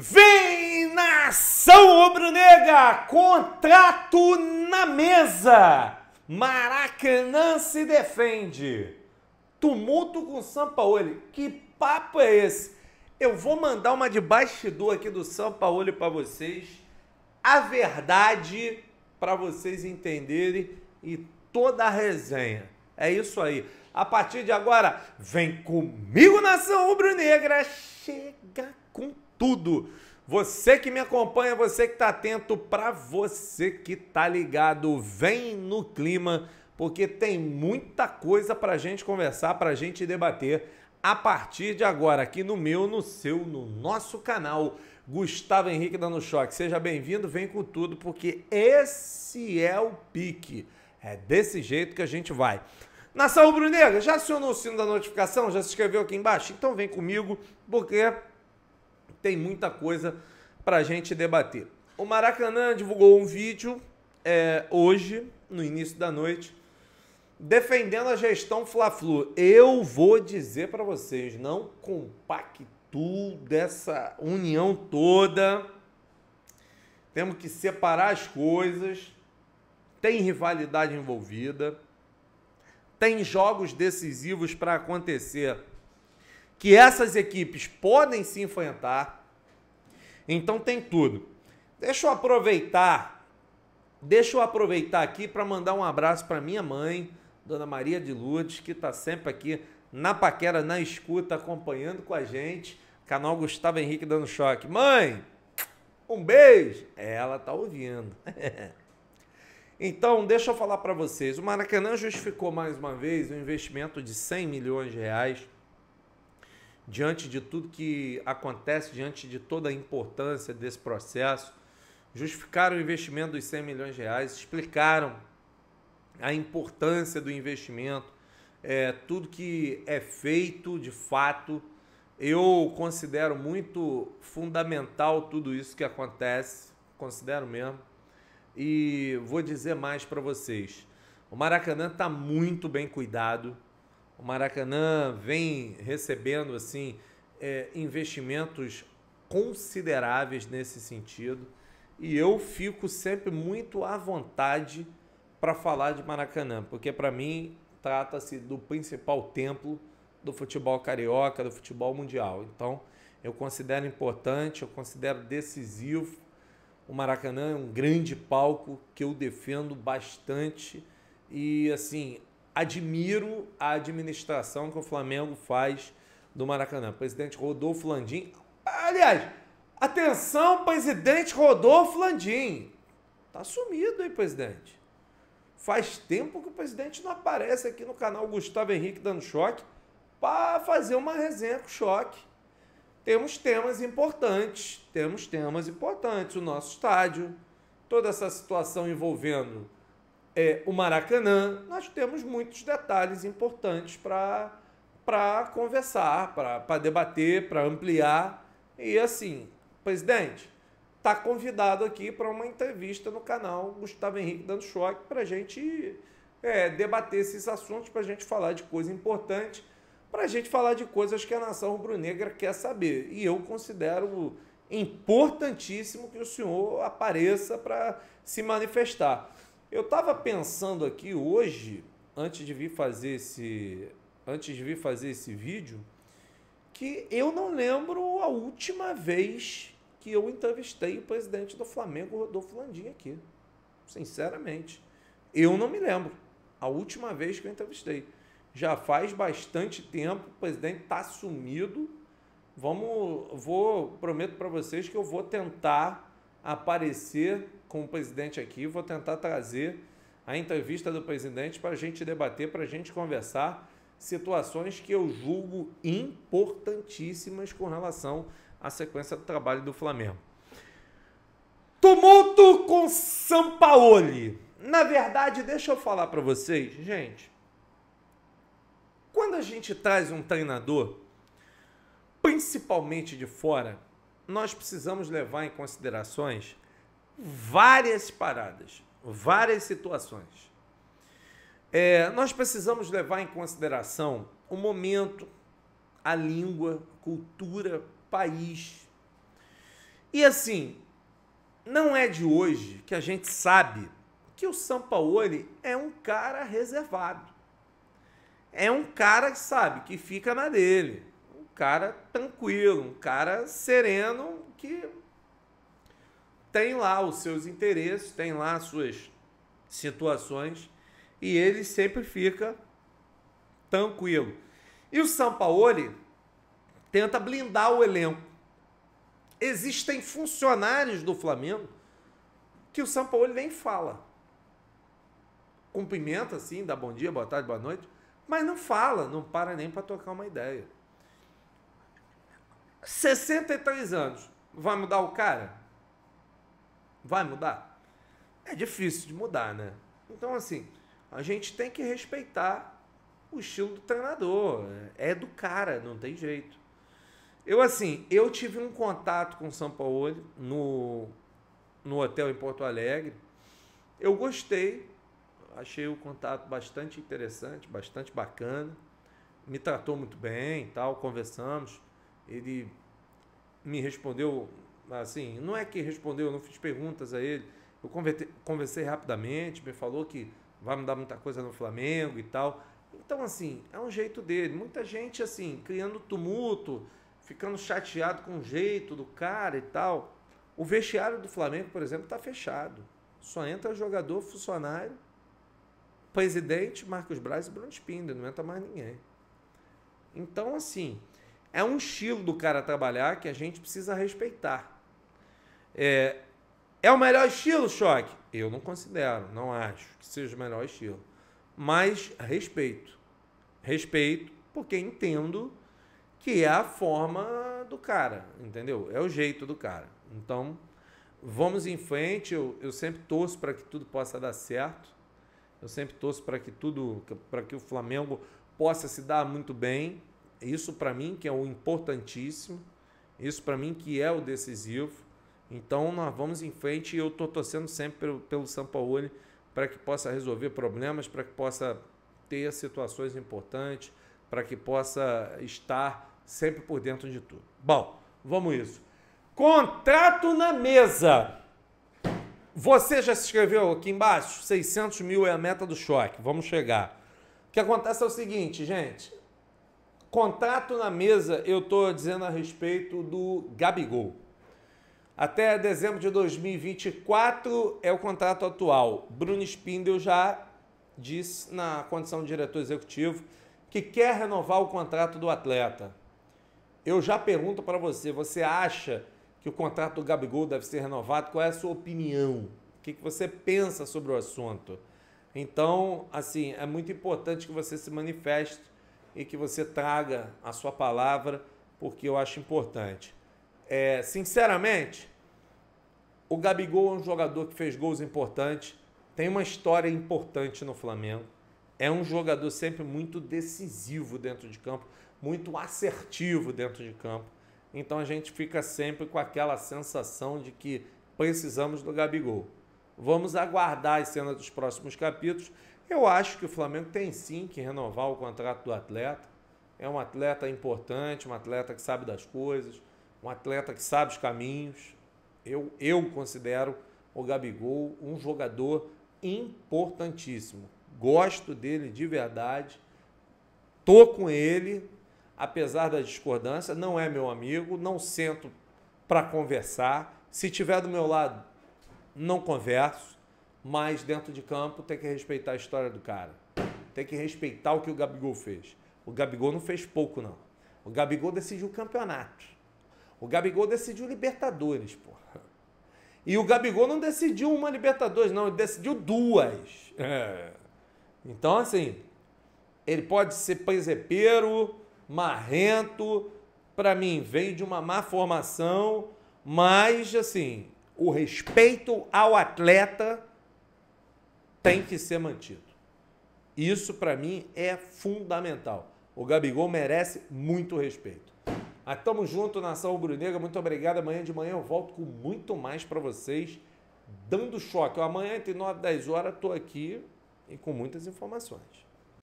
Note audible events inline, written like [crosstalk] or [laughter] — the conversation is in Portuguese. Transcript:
Vem nação rubro-negra, contrato na mesa. Maracanã se defende. Tumulto com Sampaoli. Que papo é esse? Eu vou mandar uma de bastidor aqui do Sampaoli para vocês. A verdade para vocês entenderem e toda a resenha. É isso aí. A partir de agora, vem comigo nação rubro-negra. Chega com tudo. Você que me acompanha, você que está atento, para você que está ligado, vem no clima, porque tem muita coisa para a gente conversar, para a gente debater a partir de agora, aqui no meu, no seu, no nosso canal. Gustavo Henrique dando choque. Seja bem-vindo, vem com tudo, porque esse é o pique. É desse jeito que a gente vai. Nação Rubro-Negra, já acionou o sino da notificação? Já se inscreveu aqui embaixo? Então vem comigo, porque tem muita coisa para a gente debater. O Maracanã divulgou um vídeo é, hoje, no início da noite, defendendo a gestão Fla-Flu. Eu vou dizer para vocês, não compactuo dessa união toda. Temos que separar as coisas. Tem rivalidade envolvida. Tem jogos decisivos para acontecer que essas equipes podem se enfrentar. Então tem tudo. Deixa eu aproveitar, deixa eu aproveitar aqui para mandar um abraço para minha mãe, Dona Maria de Lourdes, que está sempre aqui na paquera, na escuta, acompanhando com a gente. Canal Gustavo Henrique dando choque. Mãe, um beijo. Ela tá ouvindo. [laughs] então, deixa eu falar para vocês. O Maracanã justificou mais uma vez um investimento de 100 milhões de reais diante de tudo que acontece, diante de toda a importância desse processo, justificaram o investimento dos 100 milhões de reais, explicaram a importância do investimento, é, tudo que é feito de fato. Eu considero muito fundamental tudo isso que acontece, considero mesmo. E vou dizer mais para vocês. O Maracanã está muito bem cuidado o Maracanã vem recebendo assim é, investimentos consideráveis nesse sentido e eu fico sempre muito à vontade para falar de Maracanã, porque para mim trata-se do principal templo do futebol carioca, do futebol mundial. Então, eu considero importante, eu considero decisivo. O Maracanã é um grande palco que eu defendo bastante e assim, admiro a administração que o Flamengo faz do Maracanã. Presidente Rodolfo Landim. Aliás, atenção, presidente Rodolfo Landim. Tá sumido, hein, presidente? Faz tempo que o presidente não aparece aqui no canal Gustavo Henrique dando choque para fazer uma resenha com choque. Temos temas importantes, temos temas importantes. O nosso estádio, toda essa situação envolvendo é, o Maracanã, nós temos muitos detalhes importantes para conversar, para debater, para ampliar. E assim, presidente, está convidado aqui para uma entrevista no canal Gustavo Henrique Dando Choque para a gente é, debater esses assuntos, para a gente falar de coisa importante, para a gente falar de coisas que a nação rubro-negra quer saber. E eu considero importantíssimo que o senhor apareça para se manifestar. Eu estava pensando aqui hoje, antes de vir fazer esse, antes de vir fazer esse vídeo, que eu não lembro a última vez que eu entrevistei o presidente do Flamengo, Rodolfo Landim, aqui. Sinceramente, eu não me lembro a última vez que eu entrevistei. Já faz bastante tempo, o presidente está sumido. Vamos, vou, prometo para vocês que eu vou tentar aparecer com o presidente aqui. Vou tentar trazer a entrevista do presidente para a gente debater, para a gente conversar situações que eu julgo importantíssimas com relação à sequência do trabalho do Flamengo. Tumulto com Sampaoli. Na verdade, deixa eu falar para vocês, gente. Quando a gente traz um treinador, principalmente de fora, nós precisamos levar em considerações várias paradas, várias situações. É, nós precisamos levar em consideração o momento, a língua, cultura, país. E assim, não é de hoje que a gente sabe que o Sampaoli é um cara reservado. É um cara que sabe que fica na dele cara tranquilo, um cara sereno que tem lá os seus interesses, tem lá as suas situações e ele sempre fica tranquilo. E o Sampaoli tenta blindar o elenco. Existem funcionários do Flamengo que o Sampaoli nem fala. Cumprimenta, assim, dá bom dia, boa tarde, boa noite, mas não fala, não para nem para tocar uma ideia. 63 anos. Vai mudar o cara? Vai mudar? É difícil de mudar, né? Então, assim, a gente tem que respeitar o estilo do treinador. É do cara, não tem jeito. Eu, assim, eu tive um contato com o Sampaoli no, no hotel em Porto Alegre. Eu gostei, achei o contato bastante interessante, bastante bacana. Me tratou muito bem e tal, conversamos ele me respondeu assim, não é que respondeu, eu não fiz perguntas a ele, eu conversei rapidamente, me falou que vai mudar muita coisa no Flamengo e tal. Então, assim, é um jeito dele. Muita gente, assim, criando tumulto, ficando chateado com o jeito do cara e tal. O vestiário do Flamengo, por exemplo, está fechado. Só entra jogador, funcionário, presidente, Marcos Braz e Bruno Spindler. Não entra mais ninguém. Então, assim, é um estilo do cara trabalhar que a gente precisa respeitar. É, é o melhor estilo, Choque? Eu não considero, não acho que seja o melhor estilo. Mas respeito. Respeito, porque entendo que é a forma do cara, entendeu? É o jeito do cara. Então, vamos em frente. Eu, eu sempre torço para que tudo possa dar certo. Eu sempre torço para que tudo, para que o Flamengo possa se dar muito bem. Isso para mim que é o importantíssimo, isso para mim que é o decisivo. Então nós vamos em frente e eu estou torcendo sempre pelo, pelo Sampaoli para que possa resolver problemas, para que possa ter situações importantes, para que possa estar sempre por dentro de tudo. Bom, vamos isso. Contrato na mesa. Você já se inscreveu aqui embaixo? 600 mil é a meta do choque. Vamos chegar. O que acontece é o seguinte, gente. Contrato na mesa, eu estou dizendo a respeito do Gabigol. Até dezembro de 2024 é o contrato atual. Bruno Spindel já disse na condição de diretor executivo que quer renovar o contrato do atleta. Eu já pergunto para você, você acha que o contrato do Gabigol deve ser renovado? Qual é a sua opinião? O que você pensa sobre o assunto? Então, assim, é muito importante que você se manifeste e que você traga a sua palavra, porque eu acho importante. É, sinceramente, o Gabigol é um jogador que fez gols importantes, tem uma história importante no Flamengo. É um jogador sempre muito decisivo dentro de campo, muito assertivo dentro de campo. Então a gente fica sempre com aquela sensação de que precisamos do Gabigol. Vamos aguardar as cenas dos próximos capítulos eu acho que o Flamengo tem sim que renovar o contrato do atleta. É um atleta importante, um atleta que sabe das coisas, um atleta que sabe os caminhos. Eu, eu considero o Gabigol um jogador importantíssimo. Gosto dele de verdade. Tô com ele, apesar da discordância, não é meu amigo, não sento para conversar. Se tiver do meu lado, não converso. Mas dentro de campo tem que respeitar a história do cara. Tem que respeitar o que o Gabigol fez. O Gabigol não fez pouco, não. O Gabigol decidiu o campeonato. O Gabigol decidiu Libertadores, porra. E o Gabigol não decidiu uma Libertadores, não. Ele decidiu duas. É. Então, assim, ele pode ser panzepeiro, marrento. Para mim, veio de uma má formação. Mas, assim, o respeito ao atleta tem que ser mantido. Isso, para mim, é fundamental. O Gabigol merece muito respeito. Estamos ah, tamo junto, nação rubro-negra. Muito obrigado. Amanhã de manhã eu volto com muito mais para vocês, dando choque. Amanhã, entre 9 e 10 horas, estou aqui e com muitas informações.